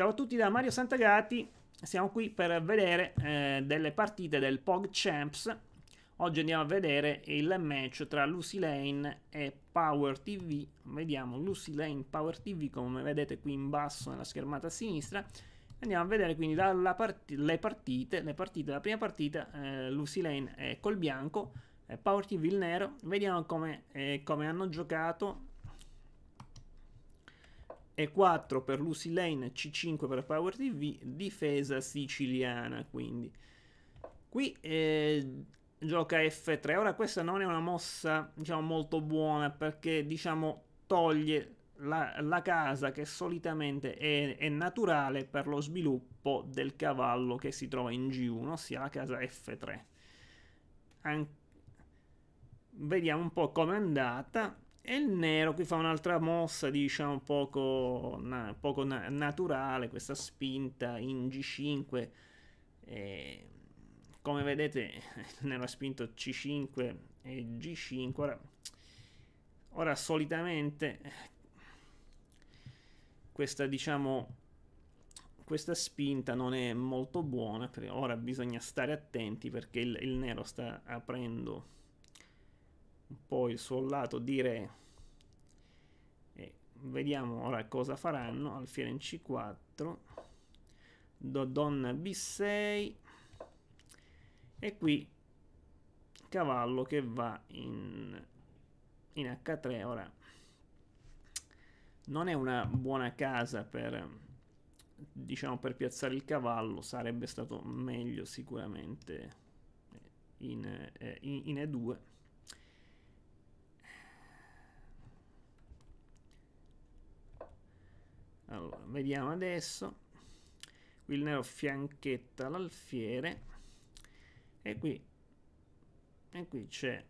Ciao a tutti da Mario Santagati, siamo qui per vedere eh, delle partite del Pog Champs. Oggi andiamo a vedere il match tra Lucy Lane e Power TV. Vediamo Lucy Lane Power TV come vedete qui in basso nella schermata a sinistra. Andiamo a vedere quindi part le, partite, le partite. La prima partita eh, Lucy Lane è col bianco, eh, Power TV il nero. Vediamo come, eh, come hanno giocato e4 per Lucy Lane, C5 per Power TV, difesa siciliana quindi. Qui eh, gioca F3, ora questa non è una mossa diciamo molto buona perché diciamo toglie la, la casa che solitamente è, è naturale per lo sviluppo del cavallo che si trova in G1, ossia la casa F3. An vediamo un po' com'è andata e il nero qui fa un'altra mossa, diciamo, poco, na, poco na naturale, questa spinta in G5. Eh, come vedete, nero ha spinto C5 e G5. Ora, ora solitamente questa, diciamo, questa spinta non è molto buona, ora bisogna stare attenti perché il, il nero sta aprendo un po' il suo lato di re e vediamo ora cosa faranno alfiere in c4 do donna b6 e qui cavallo che va in, in h3 ora non è una buona casa per diciamo per piazzare il cavallo sarebbe stato meglio sicuramente in, eh, in, in e2 Allora, vediamo adesso. Qui il nero fianchetta l'alfiere e qui, e qui c'è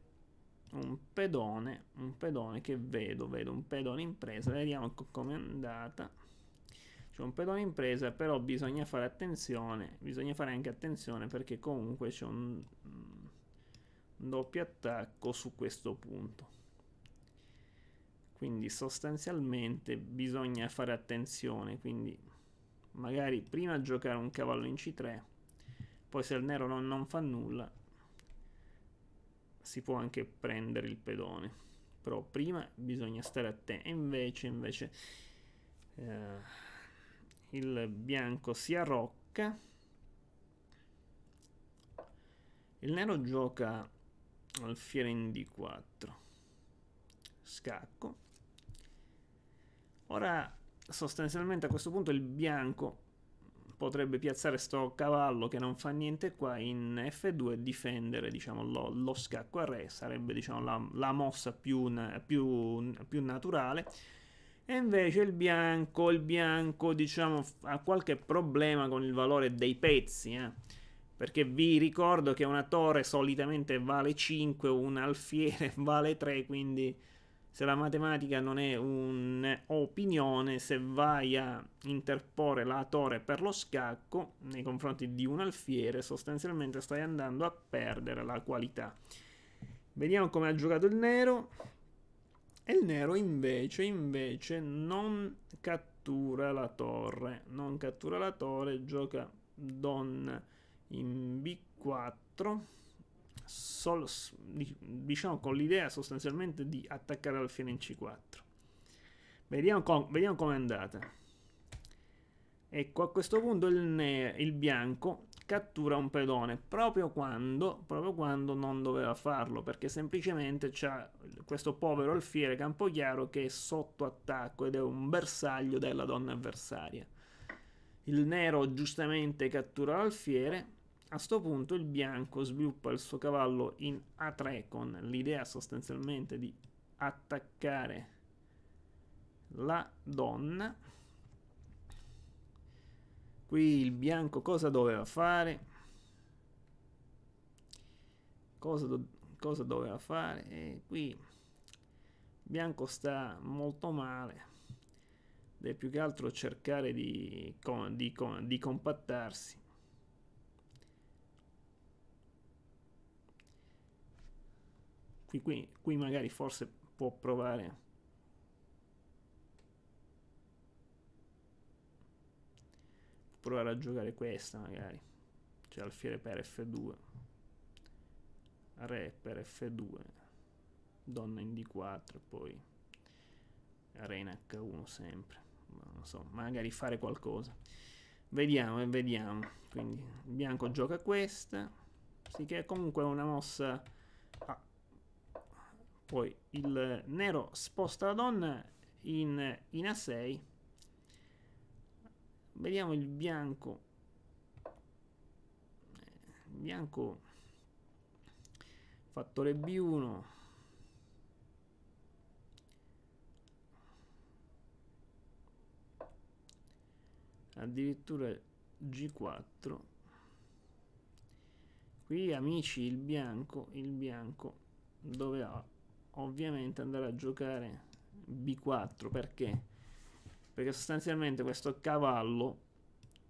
un pedone, un pedone che vedo, vedo un pedone impresa, vediamo com'è andata. C'è un pedone impresa, però bisogna fare attenzione, bisogna fare anche attenzione perché comunque c'è un, un doppio attacco su questo punto quindi sostanzialmente bisogna fare attenzione quindi magari prima giocare un cavallo in c3 poi se il nero non, non fa nulla si può anche prendere il pedone però prima bisogna stare attenti invece invece eh, il bianco si arrocca il nero gioca alfiere in d4 scacco Ora, sostanzialmente a questo punto il bianco potrebbe piazzare sto cavallo che non fa niente qua in F2 e difendere diciamo, lo, lo, scacco a re, sarebbe diciamo, la, la, mossa più, più, più, naturale. E invece il bianco, il bianco diciamo, ha qualche problema con il valore dei pezzi, eh? perché vi ricordo che una torre solitamente vale 5, un alfiere vale 3, quindi se la matematica non è un'opinione, se vai a interporre la torre per lo scacco nei confronti di un alfiere, sostanzialmente stai andando a perdere la qualità. Vediamo come ha giocato il nero. E il nero invece, invece non cattura la torre. Non cattura la torre, gioca donna in b4 sol, diciamo con l'idea sostanzialmente di attaccare alfiere in c4 vediamo, com vediamo com'è andata ecco a questo punto il, il bianco cattura un pedone proprio quando, proprio quando, non doveva farlo perché semplicemente c'è questo povero alfiere Campochiaro che è sotto attacco ed è un bersaglio della donna avversaria il nero giustamente cattura l'alfiere a questo punto il bianco sviluppa il suo cavallo in A3 con l'idea sostanzialmente di attaccare la donna. Qui il bianco cosa doveva fare? Cosa, do cosa doveva fare? E qui il bianco sta molto male Deve più che altro cercare di, di, di compattarsi qui, qui, qui magari forse può provare può provare a giocare questa magari cioè alfiere per f2 re per f2 donna in d4 poi re in h1 sempre non so magari fare qualcosa vediamo e eh, vediamo quindi bianco gioca questa sì che è una mossa ah, poi il nero sposta la donna in, in A6. Vediamo il bianco. Eh, bianco fattore B1 addirittura G4 qui amici il bianco il bianco dove ha ovviamente andare a giocare b4 perché? Perché sostanzialmente questo cavallo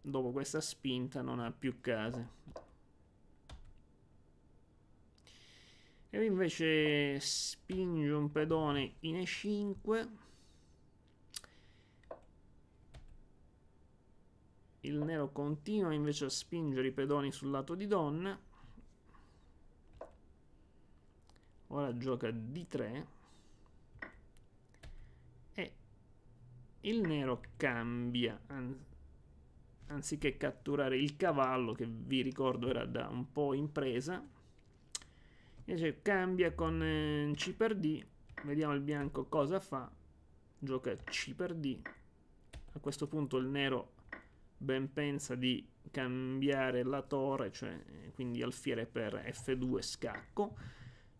dopo questa spinta non ha più case. E invece spinge un pedone in e5. Il nero continua invece a spingere i pedoni sul lato di donna. ora gioca d3 e il nero cambia anziché catturare il cavallo che vi ricordo era da un po' in presa invece cambia con eh, c per d vediamo il bianco cosa fa gioca c per d a questo punto il nero ben pensa di cambiare la torre cioè eh, quindi alfiere per f2 scacco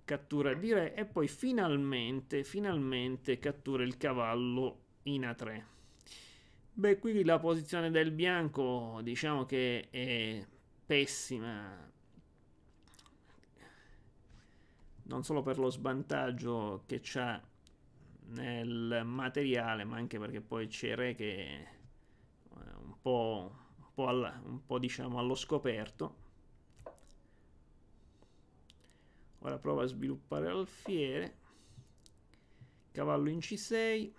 cattura di re e poi finalmente, finalmente cattura il cavallo in A3. Beh, qui la posizione del bianco diciamo che è pessima, non solo per lo svantaggio che c'ha nel materiale, ma anche perché poi c'è re che è un po', un po', alla, un po' diciamo allo scoperto ora prova a sviluppare l'alfiere cavallo in c6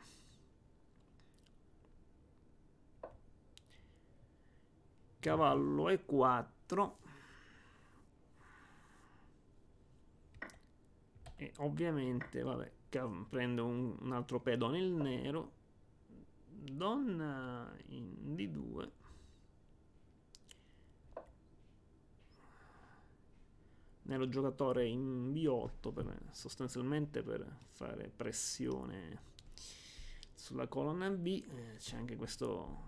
cavallo e4 e ovviamente vabbè prendo un, un altro pedone il nero donna in d2 nello giocatore in B8 per, sostanzialmente per fare pressione sulla colonna B eh, c'è anche questo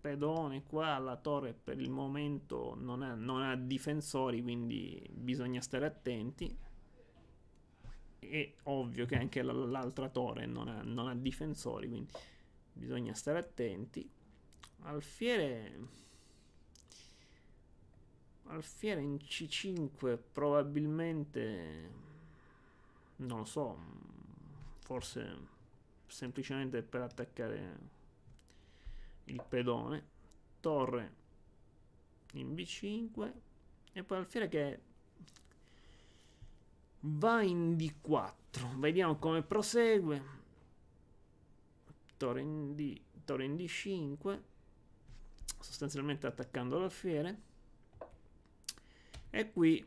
pedone qua la torre per il momento non ha, non ha difensori quindi bisogna stare attenti e ovvio che anche l'altra torre non ha, non ha difensori quindi bisogna stare attenti alfiere Alfiere in C5 probabilmente, non lo so, forse semplicemente per attaccare il pedone. Torre in B5 e poi alfiere che va in D4. Vediamo come prosegue. Torre in, D, torre in D5, sostanzialmente attaccando l'alfiere e qui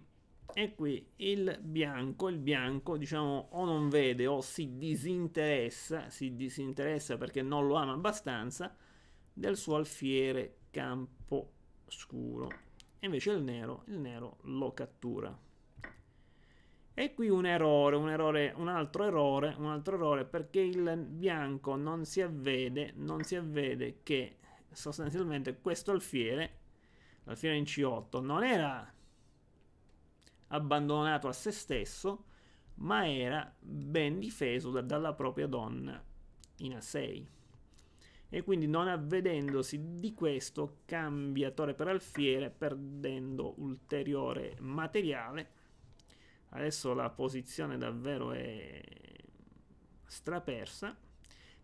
e qui il bianco, il bianco diciamo o non vede o si disinteressa, si disinteressa perché non lo ama abbastanza del suo alfiere campo scuro. E invece il nero, il nero lo cattura. E qui un errore, un errore, un altro errore, un altro errore perché il bianco non si avvede, non si avvede che sostanzialmente questo alfiere, l'alfiere in C8 non era abbandonato a se stesso, ma era ben difeso da, dalla propria donna in A6. E quindi non avvedendosi di questo cambia torre per alfiere perdendo ulteriore materiale. Adesso la posizione davvero è strapersa.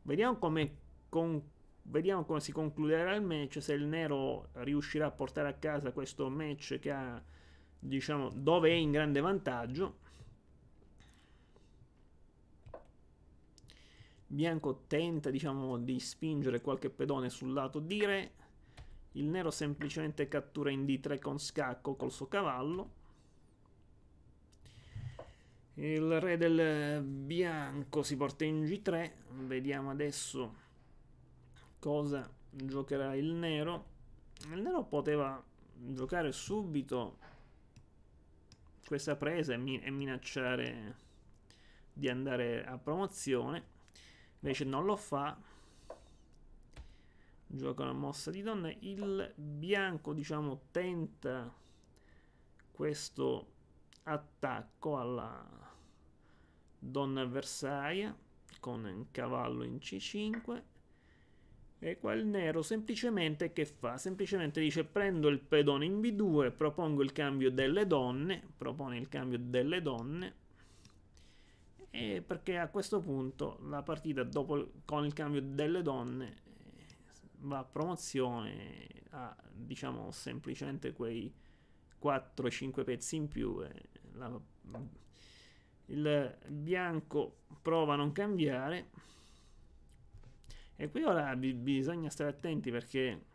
Vediamo come, con, vediamo come si concluderà il match, se il nero riuscirà a portare a casa questo match che ha diciamo, dove è in grande vantaggio. Bianco tenta, diciamo, di spingere qualche pedone sul lato di re. Il nero semplicemente cattura in D3 con scacco col suo cavallo. Il re del bianco si porta in G3. Vediamo adesso cosa giocherà il nero. Il nero poteva giocare subito questa presa e, min e minacciare di andare a promozione. Invece non lo fa. Gioca una mossa di donna. Il bianco, diciamo, tenta questo attacco alla donna avversaria con un cavallo in C5 e qua il nero semplicemente che fa? Semplicemente dice prendo il pedone in B2, propongo il cambio delle donne, propone il cambio delle donne, e perché a questo punto la partita dopo, con il cambio delle donne eh, va a promozione a diciamo semplicemente quei 4-5 pezzi in più. La, il bianco prova a non cambiare. E qui ora bi bisogna stare attenti perché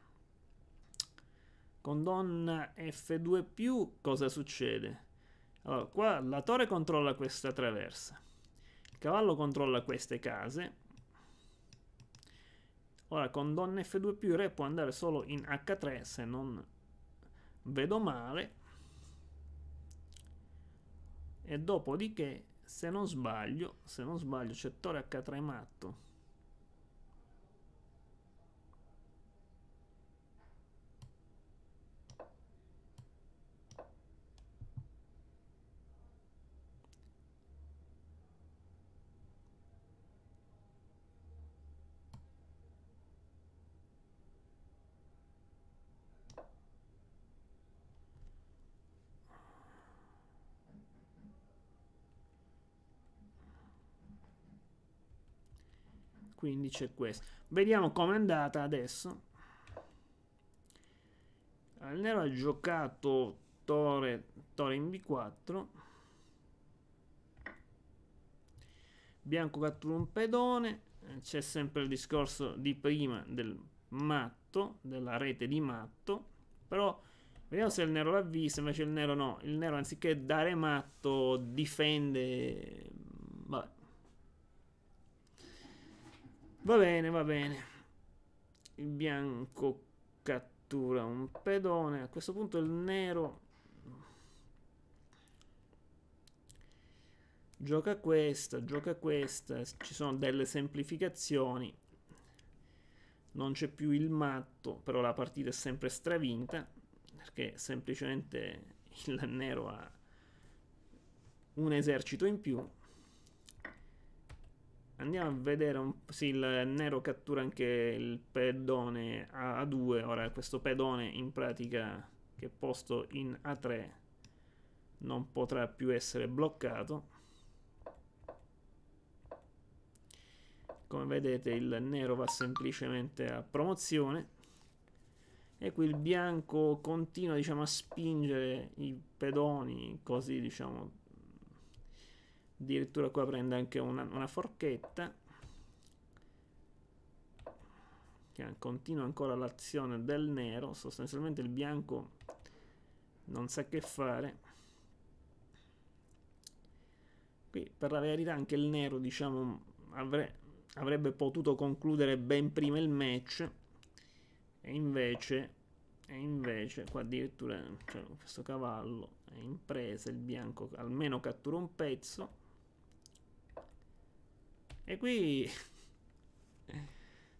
con donna F2 cosa succede? Allora, qua la torre controlla questa traversa, il cavallo controlla queste case. Ora con donna F2 il re può andare solo in H3 se non vedo male. E dopodiché, se non sbaglio, se non sbaglio c'è torre H3 matto. Quindi c'è questo. Vediamo com'è andata adesso. Il nero ha giocato Tore, Tore in B4. Bianco cattura un pedone. C'è sempre il discorso di prima del matto, della rete di matto. Però vediamo se il nero l'avvisa, invece il nero no. Il nero anziché dare matto difende Va bene, va bene. Il bianco cattura un pedone. A questo punto il nero gioca questa, gioca questa. Ci sono delle semplificazioni. Non c'è più il matto, però la partita è sempre stravinta perché semplicemente il nero ha un esercito in più Andiamo a vedere un, po'. sì, il nero cattura anche il pedone A2. Ora questo pedone in pratica che è posto in A3 non potrà più essere bloccato. Come vedete il nero va semplicemente a promozione e qui il bianco continua diciamo, a spingere i pedoni così diciamo addirittura qua prende anche una, una forchetta che continua ancora l'azione del nero sostanzialmente il bianco non sa che fare qui per la verità anche il nero diciamo avre avrebbe potuto concludere ben prima il match e invece e invece qua addirittura cioè, questo cavallo è in presa il bianco almeno cattura un pezzo e qui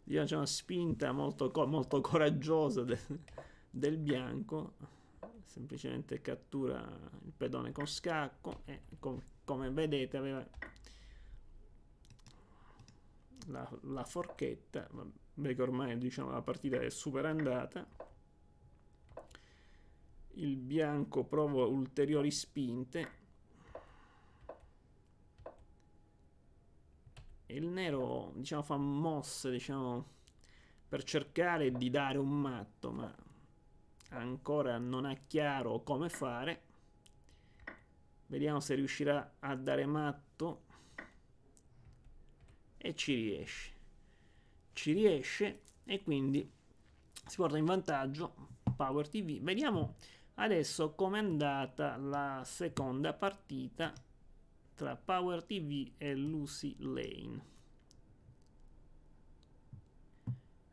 diciamo, c'è una spinta molto, molto coraggiosa de del bianco, semplicemente cattura il pedone con scacco e com come vedete aveva la, la forchetta, vabbè ormai diciamo, la partita è super andata. Il bianco prova ulteriori spinte il nero, diciamo, fa mosse, diciamo, per cercare di dare un matto, ma ancora non ha chiaro come fare. Vediamo se riuscirà a dare matto. E ci riesce. Ci riesce e quindi si porta in vantaggio Power TV. Vediamo adesso com'è andata la seconda partita tra Power TV e Lucy Lane.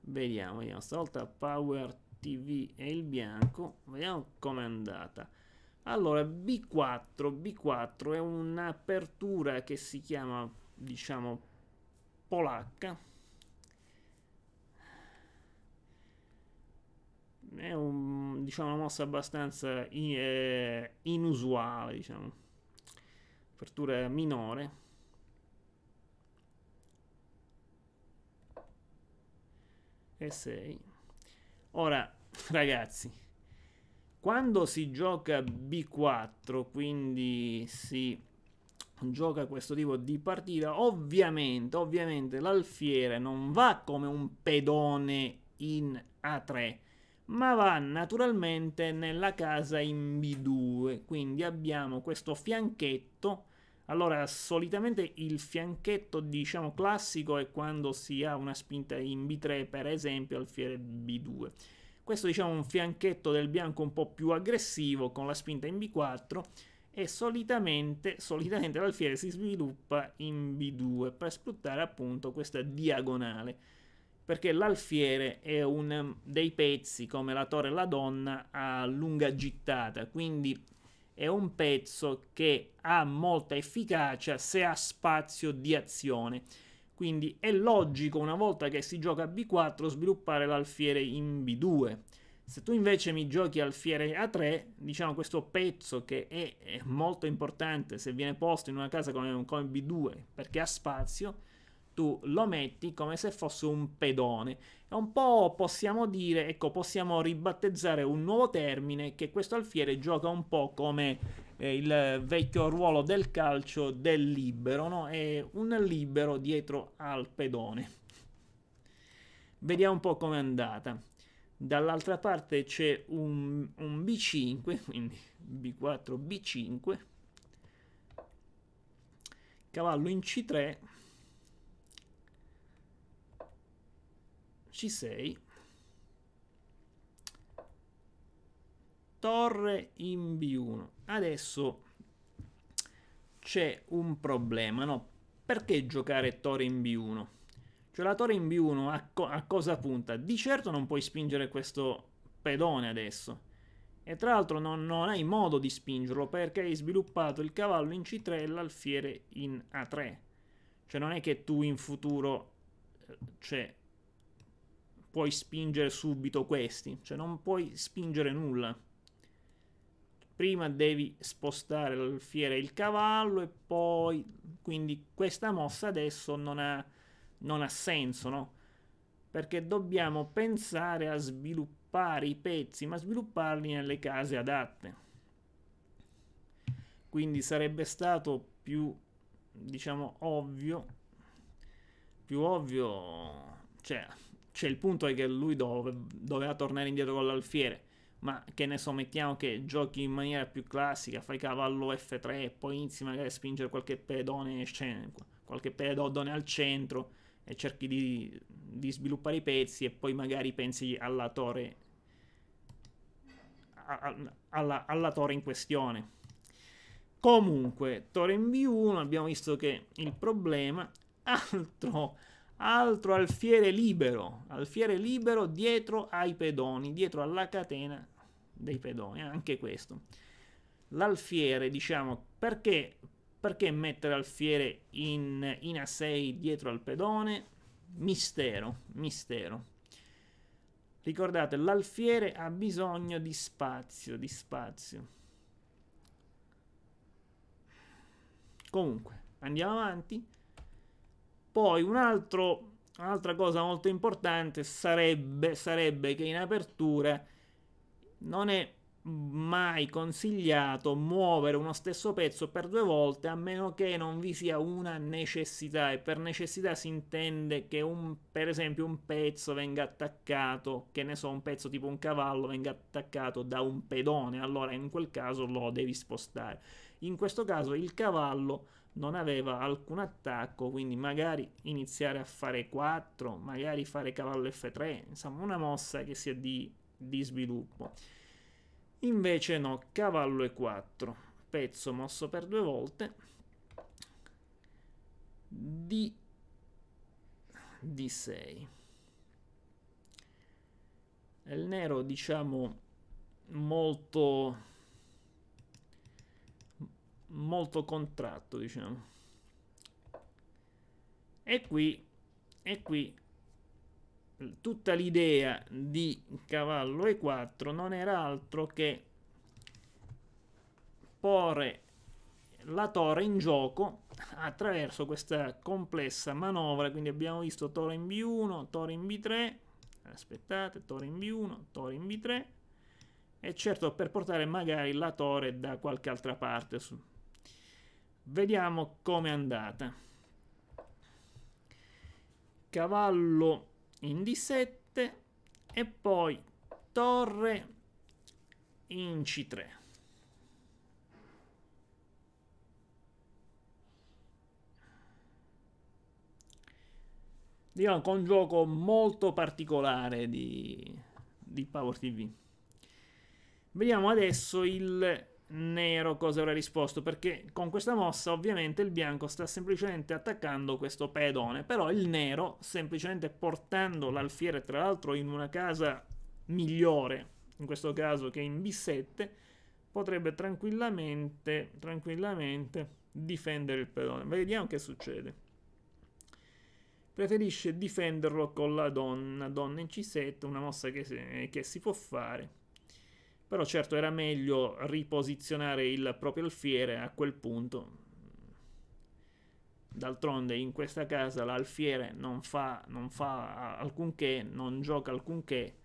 Vediamo, vediamo, stavolta Power TV e il bianco, vediamo com'è andata. Allora, B4, B4 è un'apertura che si chiama, diciamo, polacca. È un, diciamo, una mossa abbastanza in, eh, inusuale, diciamo. Apertura minore. E 6. Ora, ragazzi, quando si gioca B4, quindi si gioca questo tipo di partita, ovviamente, ovviamente l'alfiere non va come un pedone in A3, ma va naturalmente nella casa in B2, quindi abbiamo questo fianchetto allora, solitamente il fianchetto, diciamo, classico è quando si ha una spinta in B3, per esempio, alfiere B2. Questo, diciamo, è un fianchetto del bianco un po' più aggressivo, con la spinta in B4, e solitamente, solitamente l'alfiere si sviluppa in B2 per sfruttare appunto questa diagonale perché l'alfiere è un dei pezzi come la torre e la donna a lunga gittata quindi è un pezzo che ha molta efficacia se ha spazio di azione. Quindi è logico una volta che si gioca B4 sviluppare l'alfiere in B2. Se tu invece mi giochi alfiere A3, diciamo questo pezzo che è, molto importante se viene posto in una casa come, come B2 perché ha spazio, tu lo metti come se fosse un pedone. È un po' possiamo dire, ecco, possiamo ribattezzare un nuovo termine che questo alfiere gioca un po' come eh, il vecchio ruolo del calcio del libero, no? È un libero dietro al pedone. Vediamo un po' com'è andata. Dall'altra parte c'è un, un B5, quindi B4, B5 cavallo in C3 Ci sei. Torre in B1. Adesso c'è un problema, no? Perché giocare torre in B1? Cioè la torre in B1 a, co a cosa punta? Di certo non puoi spingere questo pedone adesso. E tra l'altro non, non, hai modo di spingerlo perché hai sviluppato il cavallo in C3 e l'alfiere in A3. Cioè non è che tu in futuro... Eh, cioè, puoi spingere subito questi, cioè non puoi spingere nulla. Prima devi spostare l'alfiere e il cavallo e poi... Quindi questa mossa adesso non ha, non ha senso, no? Perché dobbiamo pensare a sviluppare i pezzi, ma svilupparli nelle case adatte. Quindi sarebbe stato più, diciamo, ovvio, più ovvio, cioè cioè il punto è che lui dove, doveva tornare indietro con l'alfiere, ma che ne so, mettiamo che giochi in maniera più classica, fai cavallo F3 e poi inizi magari a spingere qualche pedone, qualche pedodone al centro e cerchi di, di sviluppare i pezzi e poi magari pensi alla torre, alla, alla torre in questione. Comunque, torre in B1 abbiamo visto che il problema altro altro alfiere libero, alfiere libero dietro ai pedoni, dietro alla catena dei pedoni, anche questo. L'alfiere, diciamo, perché, perché mettere alfiere in, in A6 dietro al pedone? Mistero, mistero. Ricordate, l'alfiere ha bisogno di spazio, di spazio. Comunque, andiamo avanti. Poi un altro, un'altra cosa molto importante sarebbe, sarebbe che in apertura non è mai consigliato muovere uno stesso pezzo per due volte a meno che non vi sia una necessità e per necessità si intende che un, per esempio un pezzo venga attaccato che ne so un pezzo tipo un cavallo venga attaccato da un pedone allora in quel caso lo devi spostare in questo caso il cavallo non aveva alcun attacco, quindi magari iniziare a fare 4, magari fare cavallo F3, insomma una mossa che sia di, di sviluppo. Invece no, cavallo E4, pezzo mosso per due volte, D, D6. Il nero diciamo molto molto contratto, diciamo. E qui, e qui tutta l'idea di cavallo e4 non era altro che porre la torre in gioco attraverso questa complessa manovra quindi abbiamo visto torre in b1 torre in b3 aspettate torre in b1 torre in b3 e certo per portare magari la torre da qualche altra parte Vediamo com'è andata. Cavallo in D7 e poi torre in C3. Diciamo con un gioco molto particolare di, di Power TV. Vediamo adesso il nero cosa avrà risposto, perché con questa mossa ovviamente il bianco sta semplicemente attaccando questo pedone, però il nero, semplicemente portando l'alfiere tra l'altro in una casa migliore, in questo caso che in B7, potrebbe tranquillamente, tranquillamente difendere il pedone. Vediamo che succede. Preferisce difenderlo con la donna, donna in C7, una mossa che, che si può fare però certo era meglio riposizionare il proprio alfiere a quel punto. D'altronde in questa casa l'alfiere non fa, non fa alcunché, non gioca alcunché,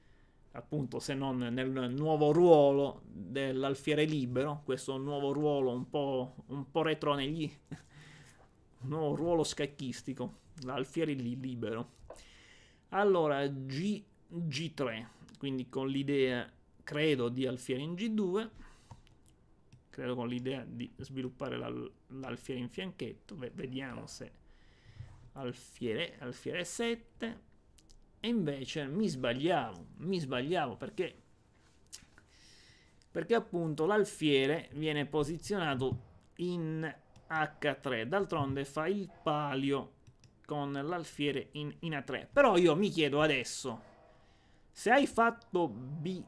appunto se non nel nuovo ruolo dell'alfiere libero, questo nuovo ruolo un po', un po retro negli... un nuovo ruolo scacchistico, l'alfiere lì libero. Allora, G, G3, quindi con l'idea credo di Alfieri in G2 credo con l'idea di sviluppare l'alfiere in fianchetto vediamo se alfiere, alfiere 7 e invece mi sbagliavo mi sbagliavo perché perché appunto l'alfiere viene posizionato in H3 d'altronde fa il palio con l'alfiere in, in A3 però io mi chiedo adesso se hai fatto B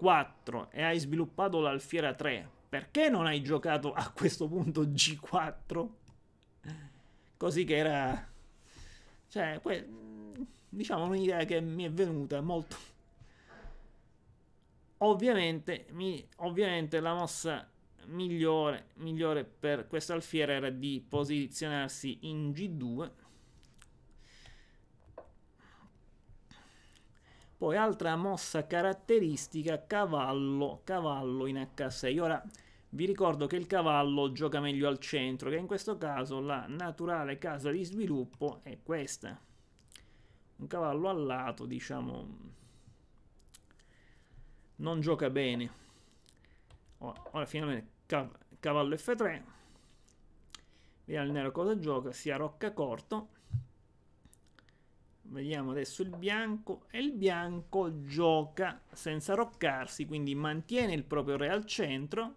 4 e hai sviluppato l'Alfiera 3, perché non hai giocato a questo punto G4? Così che era... Cioè, que... diciamo un'idea che mi è venuta molto... Ovviamente, mi... Ovviamente la mossa migliore, migliore per questa alfiera era di posizionarsi in G2 Poi altra mossa caratteristica, cavallo, cavallo in H6. Ora vi ricordo che il cavallo gioca meglio al centro, che in questo caso la naturale casa di sviluppo è questa. Un cavallo al lato, diciamo, non gioca bene. Ora, ora finalmente cavallo F3. Vediamo il nero cosa gioca, sia rocca corto. Vediamo adesso il bianco e il bianco gioca senza roccarsi, quindi mantiene il proprio re al centro,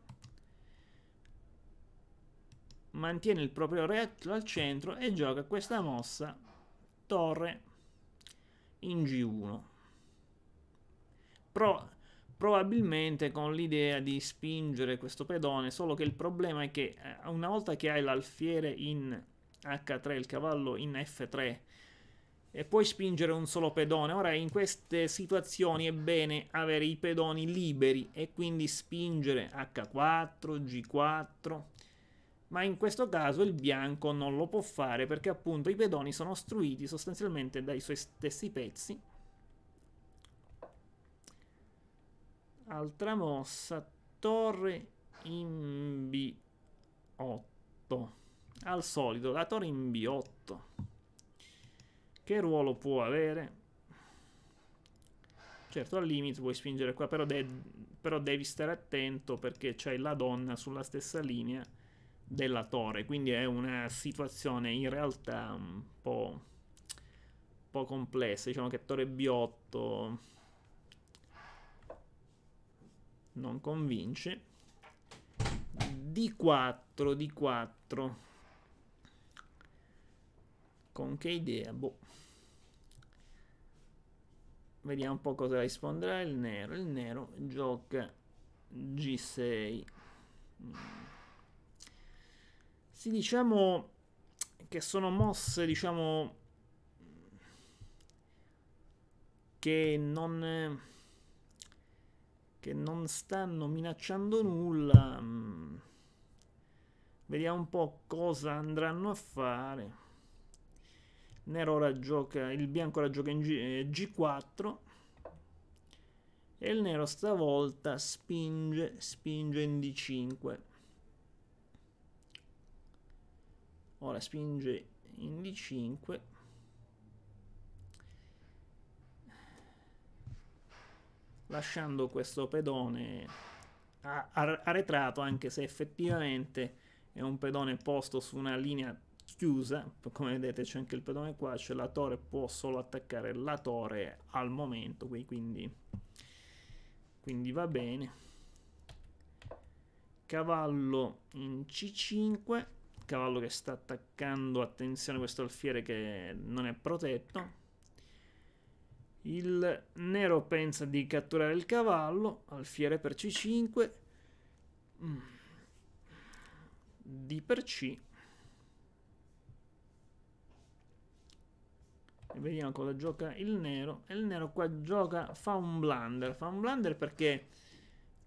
mantiene il proprio re al centro e gioca questa mossa torre in G1. Pro probabilmente con l'idea di spingere questo pedone, solo che il problema è che eh, una volta che hai l'alfiere in H3, il cavallo in F3, e puoi spingere un solo pedone. Ora in queste situazioni è bene avere i pedoni liberi e quindi spingere H4, G4, ma in questo caso il bianco non lo può fare perché appunto i pedoni sono ostruiti sostanzialmente dai suoi stessi pezzi. Altra mossa, torre in B8. Al solito, la torre in B8. Che ruolo può avere? Certo, al limite puoi spingere qua, però, de però devi stare attento perché c'è la donna sulla stessa linea della torre, quindi è una situazione in realtà un po', un po complessa, diciamo che torre B8 non convince. D4, D4. Con che idea? Boh. Vediamo un po' cosa risponderà il nero. Il nero gioca G6. Mm. Sì, diciamo che sono mosse, diciamo, che non, che non stanno minacciando nulla. Mm. Vediamo un po' cosa andranno a fare nero ora gioca, il bianco ora gioca in G, 4 eh, e il nero stavolta spinge, spinge in D5. Ora spinge in D5. Lasciando questo pedone arretrato, anche se effettivamente è un pedone posto su una linea chiusa, come vedete c'è anche il pedone qua, cioè la torre può solo attaccare la torre al momento, quindi, quindi va bene. Cavallo in C5, cavallo che sta attaccando, attenzione questo alfiere che non è protetto. Il nero pensa di catturare il cavallo, alfiere per C5, mm. D per C vediamo cosa gioca il nero e il nero qua gioca fa un blunder fa un blunder perché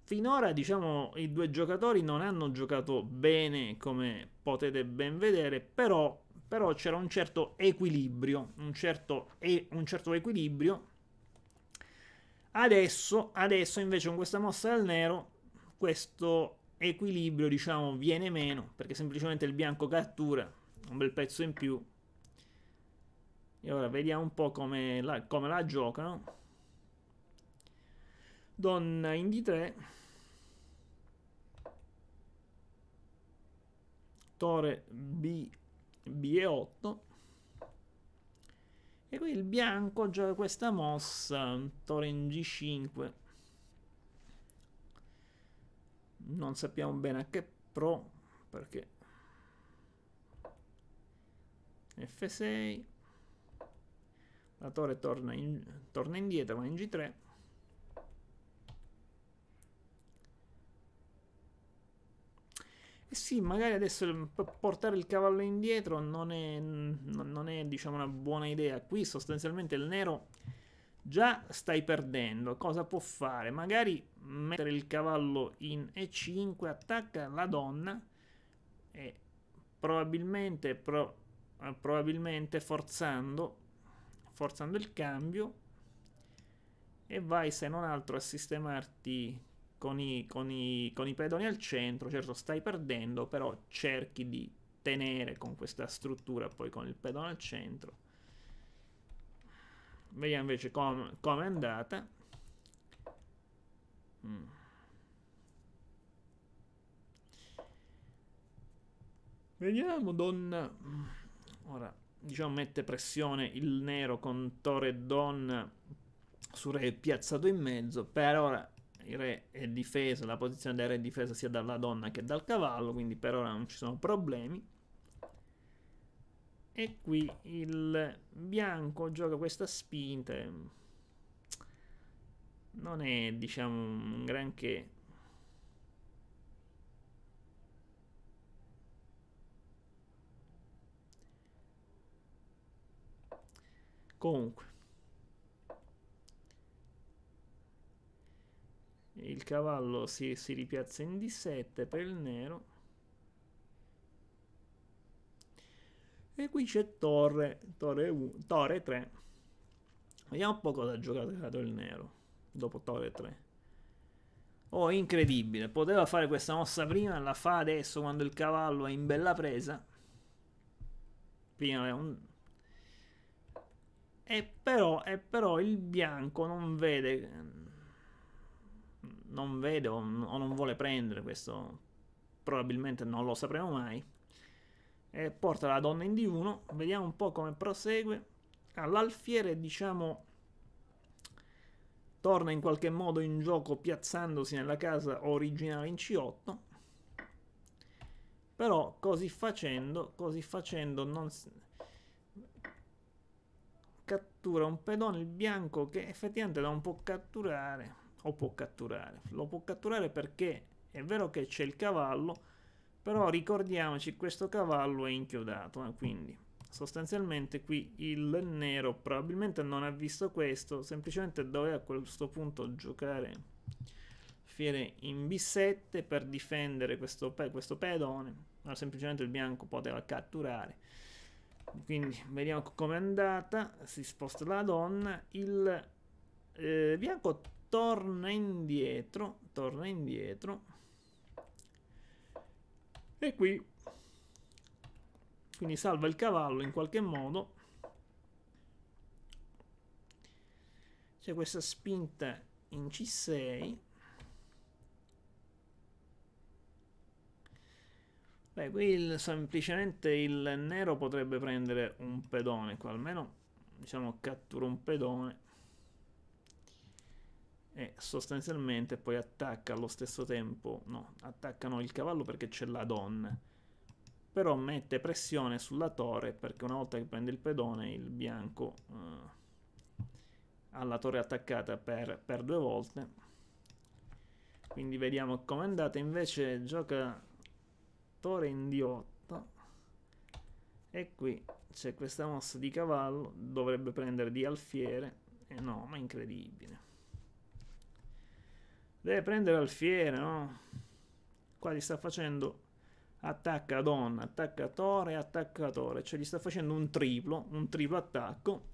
finora diciamo i due giocatori non hanno giocato bene come potete ben vedere però, però c'era un certo equilibrio un certo, e, un certo equilibrio adesso, adesso invece con questa mossa del nero questo equilibrio diciamo viene meno perché semplicemente il bianco cattura un bel pezzo in più e ora vediamo un po' come la, come la giocano. Donna in D3. Tore B, B 8. E qui il bianco gioca questa mossa, Tore in G5. Non sappiamo bene a che pro, perché F6 la torre torna, in, torna indietro, va in G3 Eh sì, magari adesso portare il cavallo indietro non è, non è, diciamo, una buona idea. Qui sostanzialmente il nero già stai perdendo. Cosa può fare? Magari mettere il cavallo in E5, attacca la donna e probabilmente, pro, probabilmente forzando forzando il cambio e vai se non altro a sistemarti con i, con i, con i pedoni al centro, certo stai perdendo, però cerchi di tenere con questa struttura poi con il pedone al centro. Vediamo invece come è andata. Mm. Vediamo, donna. Mm. Ora diciamo, mette pressione il nero con Torre e Don su Re piazzato in mezzo. Per ora il Re è difeso, la posizione del Re è difesa sia dalla donna che dal cavallo, quindi per ora non ci sono problemi. E qui il bianco gioca questa spinta. Non è, diciamo, un granché comunque il cavallo si, si ripiazza in D7 per il nero e qui c'è torre torre, 1, torre 3 vediamo un po' cosa ha giocato il nero dopo torre 3 Oh, incredibile. Poteva fare questa mossa prima, la fa adesso quando il cavallo è in bella presa. Prima era un, e però, e però il bianco non vede non vede o, non vuole prendere, questo probabilmente non lo sapremo mai. E porta la donna in D1, vediamo un po' come prosegue. All'alfiere, diciamo, torna in qualche modo in gioco piazzandosi nella casa originale in C8. Però così facendo, così facendo non, cattura un pedone il bianco che effettivamente non può catturare o può catturare lo può catturare perché è vero che c'è il cavallo però ricordiamoci questo cavallo è inchiodato eh, quindi sostanzialmente qui il nero probabilmente non ha visto questo semplicemente doveva a questo punto giocare fiere in b7 per difendere questo, questo pedone ma semplicemente il bianco poteva catturare quindi vediamo com'è andata. Si sposta la donna. Il eh, bianco torna indietro. Torna indietro. E qui. Quindi salva il cavallo in qualche modo. C'è questa spinta in C6. Beh, qui il, semplicemente il nero potrebbe prendere un pedone qua, almeno diciamo cattura un pedone e sostanzialmente poi attacca allo stesso tempo, no, attaccano il cavallo perché c'è la donna, però mette pressione sulla torre perché una volta che prende il pedone il bianco eh, ha la torre attaccata per, per due volte, quindi vediamo com'è andata, invece gioca fattore in D8 e qui c'è questa mossa di cavallo dovrebbe prendere di alfiere e eh no ma incredibile deve prendere alfiere no qua gli sta facendo attacca donna attaccatore attaccatore cioè gli sta facendo un triplo un triplo attacco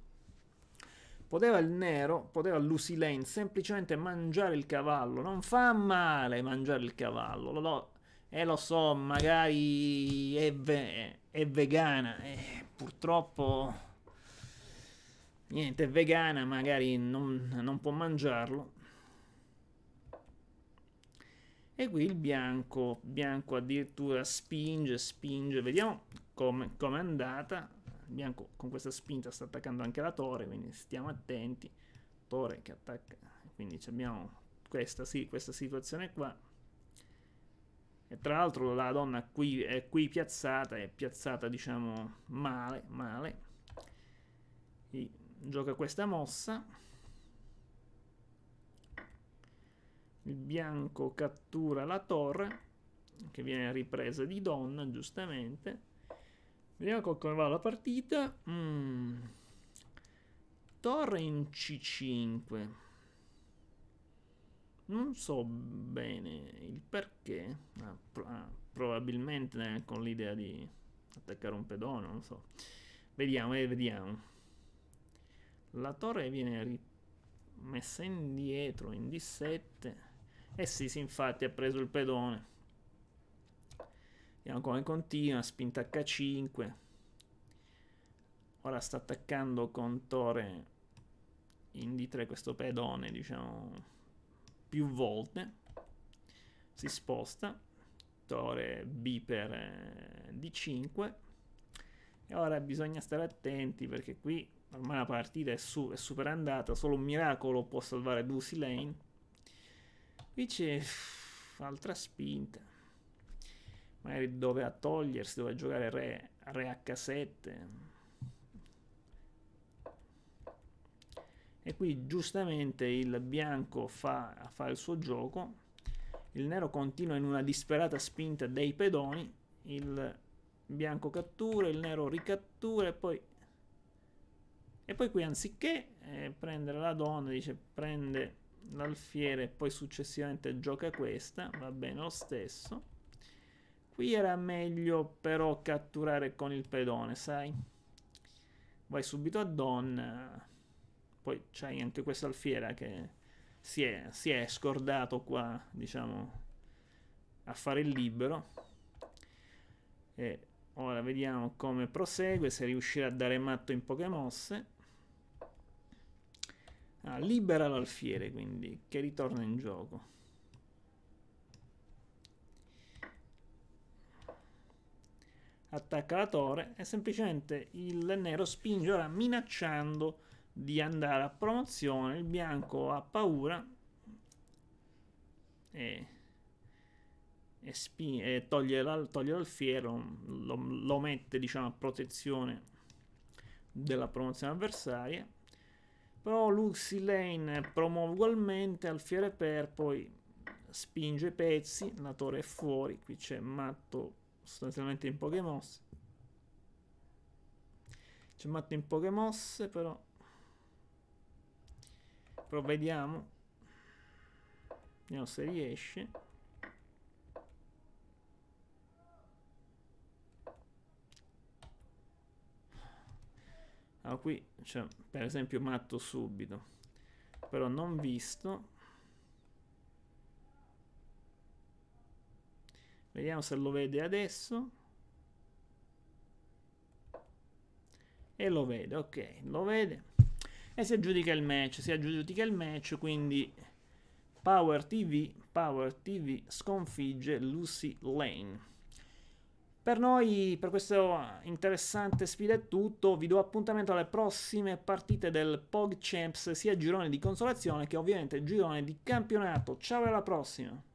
poteva il nero, poteva lusilane semplicemente mangiare il cavallo. Non fa male mangiare il cavallo, lo, do, eh lo so, magari è, ve- è vegana, eh, purtroppo niente, è vegana, magari non, non può mangiarlo. E qui il bianco, bianco addirittura spinge, spinge, vediamo come è andata. Il bianco con questa spinta sta attaccando anche la torre, quindi stiamo attenti. Torre che attacca, quindi abbiamo questa, sì, questa situazione qua. E tra l'altro la donna qui è qui piazzata, è piazzata diciamo male, male. E gioca questa mossa. Il bianco cattura la torre, che viene ripresa di donna, giustamente. Vediamo come va la partita. Mm. Torre in C5. Non so bene il perché, ah, pro ah, probabilmente con l'idea di attaccare un pedone, non so. Vediamo, eh, vediamo. La torre viene rimessa indietro in D7. Eh sì, sì, infatti ha preso il pedone. Vediamo come continua, spinta H5. Ora sta attaccando con torre in D3 questo pedone, diciamo più volte, si sposta, torre B per eh, D5, e ora bisogna stare attenti perché qui ormai la partita è, su, è superandata, solo un miracolo può salvare Lucy Lane. Qui c'è altra spinta, magari doveva togliersi, doveva giocare re, re H7, e qui giustamente il bianco fa, fa il suo gioco il nero continua in una disperata spinta dei pedoni il bianco cattura, il nero ricattura e poi e poi qui anziché eh, prendere la donna dice prende l'alfiere e poi successivamente gioca questa va bene lo stesso qui era meglio però catturare con il pedone sai vai subito a donna poi c'hai anche questa alfiera che si è, si è scordato qua, diciamo, a fare il libero. E ora vediamo come prosegue, se riuscirà a dare matto in poche mosse. Ah, libera l'alfiere, quindi, che ritorna in gioco. attacca la torre e semplicemente il nero spinge ora minacciando di andare a promozione, il bianco ha paura e, e, spi- e toglie, la, toglie l'alfiero, lo, lo mette diciamo, a protezione della promozione avversaria. Però Luxi Lane promuove ugualmente al alfiere per, poi spinge i pezzi, la torre è fuori, qui c'è matto sostanzialmente in poche mosse. C'è matto in poche mosse, però Provvediamo. Vediamo se riesce. Ah, qui, cioè, per esempio, matto subito. Però non visto. Vediamo se lo vede adesso. E lo vede, ok, lo vede e si aggiudica il match, si aggiudica il match, quindi Power TV, Power TV sconfigge Lucy Lane. Per noi, per questa interessante sfida è tutto, vi do appuntamento alle prossime partite del Pog Champs, sia girone di consolazione che ovviamente girone di campionato. Ciao e alla prossima!